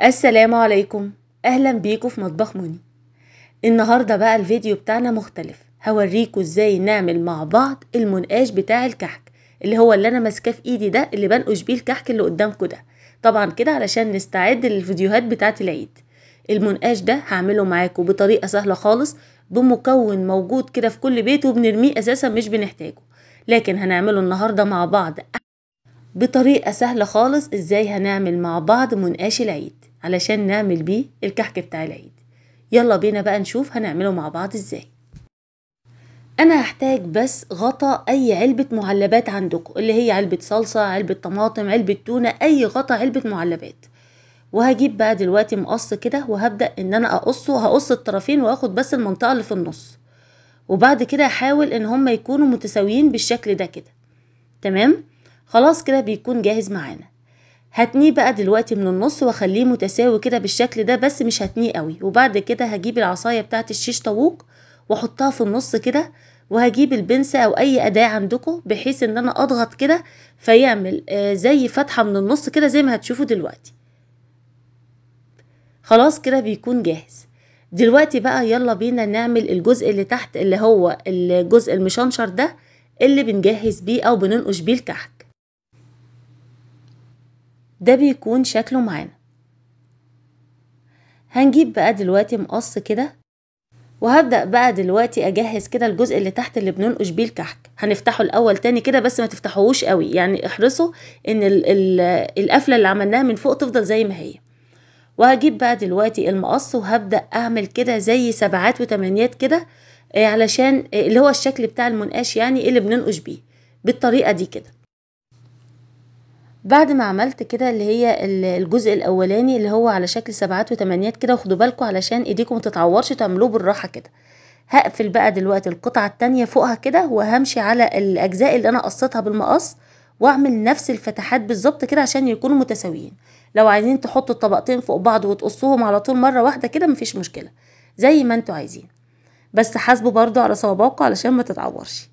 السلام عليكم اهلا بيكم في مطبخ موني النهاردة بقى الفيديو بتاعنا مختلف هوريكم ازاي نعمل مع بعض المنقاش بتاع الكحك اللي هو اللي انا ماسكاه في ايدي ده اللي بنقش بيه الكحك اللي قدامكم ده طبعا كده علشان نستعد للفيديوهات بتاعة العيد المنقاش ده هعمله معاكم بطريقة سهلة خالص بمكون موجود كده في كل بيت وبنرميه اساسا مش بنحتاجه لكن هنعمله النهاردة مع بعض بطريقة سهلة خالص ازاي هنعمل مع بعض منقاش العيد علشان نعمل بيه الكحك بتاع العيد يلا بينا بقى نشوف هنعمله مع بعض ازاي انا هحتاج بس غطا اي علبة معلبات عندكم اللي هي علبة صلصة علبة طماطم علبة تونة اي غطا علبة معلبات وهجيب بقى دلوقتي مقص كده وهبدأ ان انا اقصه هقص الطرفين واخد بس المنطقة اللي في النص وبعد كده احاول ان هما يكونوا متساويين بالشكل ده كده تمام خلاص كده بيكون جاهز معانا هتنيه بقى دلوقتي من النص واخليه متساوي كده بالشكل ده بس مش هتنيه قوي وبعد كده هجيب العصايه بتاعت الشيش طاووق واحطها في النص كده وهجيب البنسة او اي اداة عندكم بحيث ان انا اضغط كده فيعمل آه، زي فتحة من النص كده زي ما هتشوفوا دلوقتي خلاص كده بيكون جاهز دلوقتي بقى يلا بينا نعمل الجزء اللي تحت اللي هو الجزء المشنشر ده اللي بنجهز بيه او بننقش بيه الكحك ده بيكون شكله معانا هنجيب بقى دلوقتي مقص كده وهبدأ بقى دلوقتي أجهز كده الجزء اللي تحت اللي بننقش بيه الكحك هنفتحه الأول تاني كده بس ما تفتحوهوش قوي يعني احرصوا إن القفلة اللي عملناها من فوق تفضل زي ما هي وهجيب بقى دلوقتي المقص وهبدأ أعمل كده زي سبعات وتمانيات كده آه، علشان آه، اللي هو الشكل بتاع المنقاش يعني اللي بننقش بيه بالطريقة دي كده بعد ما عملت كده اللي هي الجزء الاولاني اللي هو على شكل سبعات وتمانيات كده وخدوا بالكم علشان ايديكم متتعورش تعملوه بالراحه كده هقفل بقى دلوقتي القطعه التانية فوقها كده وهمشي على الاجزاء اللي انا قصيتها بالمقص واعمل نفس الفتحات بالظبط كده عشان يكونوا متساويين لو عايزين تحطوا الطبقتين فوق بعض وتقصوهم على طول مره واحده كده مفيش مشكله زي ما انتوا عايزين بس حاسبوا برضو على صوابعكم علشان ما تتعورش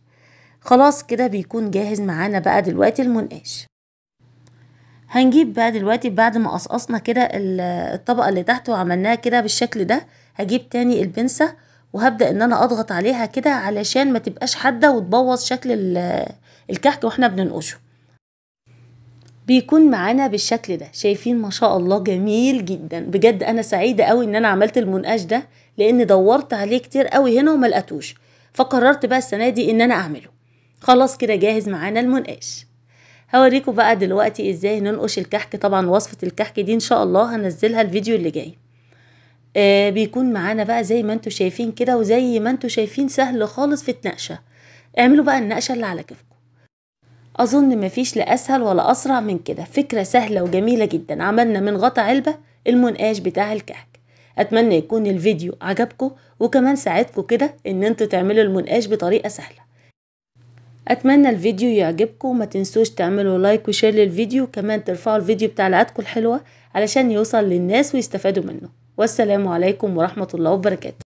خلاص كده بيكون جاهز معانا بقى دلوقتي المنقاش هنجيب بقى دلوقتي بعد ما قصقصنا كده الطبقة اللي تحت وعملناها كده بالشكل ده هجيب تاني البنسة وهبدأ ان انا اضغط عليها كده علشان ما تبقاش حادة وتبوظ شكل الكحك واحنا بننقشه بيكون معانا بالشكل ده شايفين ما شاء الله جميل جدا بجد انا سعيدة قوي ان انا عملت المنقاش ده لان دورت عليه كتير قوي هنا وما لقيتوش فقررت بقى السنة دي ان انا اعمله خلاص كده جاهز معانا المنقاش هوريكم بقى دلوقتي ازاي ننقش الكحك طبعا وصفة الكحك دي ان شاء الله هنزلها الفيديو اللي جاي آه بيكون معانا بقى زي ما انتوا شايفين كده وزي ما انتوا شايفين سهل خالص في النقشة اعملوا بقى النقشة اللي على كيفكم اظن مفيش لا اسهل ولا اسرع من كده فكرة سهلة وجميلة جدا عملنا من غطا علبة المنقاش بتاع الكحك اتمنى يكون الفيديو عجبكم وكمان ساعدكم كده ان انتوا تعملوا المنقاش بطريقة سهلة اتمنى الفيديو يعجبكم ما تنسوش تعملوا لايك وشير للفيديو وكمان ترفعوا الفيديو بتاع العادكم الحلوه علشان يوصل للناس ويستفادوا منه والسلام عليكم ورحمه الله وبركاته